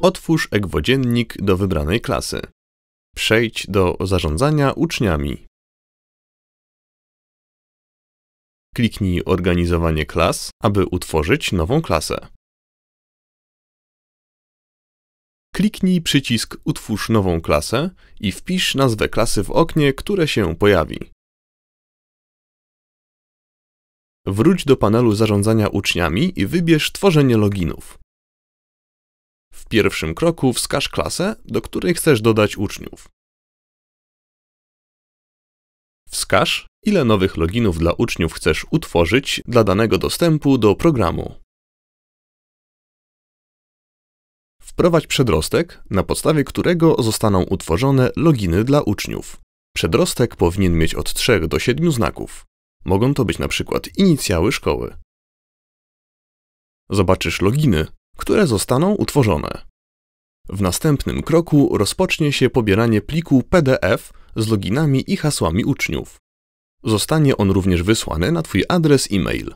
Otwórz egwodziennik do wybranej klasy. Przejdź do zarządzania uczniami. Kliknij Organizowanie klas, aby utworzyć nową klasę. Kliknij przycisk Utwórz nową klasę i wpisz nazwę klasy w oknie, które się pojawi. Wróć do panelu zarządzania uczniami i wybierz tworzenie loginów. W pierwszym kroku wskaż klasę, do której chcesz dodać uczniów. Wskaż, ile nowych loginów dla uczniów chcesz utworzyć dla danego dostępu do programu. Wprowadź przedrostek, na podstawie którego zostaną utworzone loginy dla uczniów. Przedrostek powinien mieć od 3 do 7 znaków. Mogą to być na przykład inicjały szkoły. Zobaczysz loginy, które zostaną utworzone. W następnym kroku rozpocznie się pobieranie pliku PDF z loginami i hasłami uczniów. Zostanie on również wysłany na Twój adres e-mail.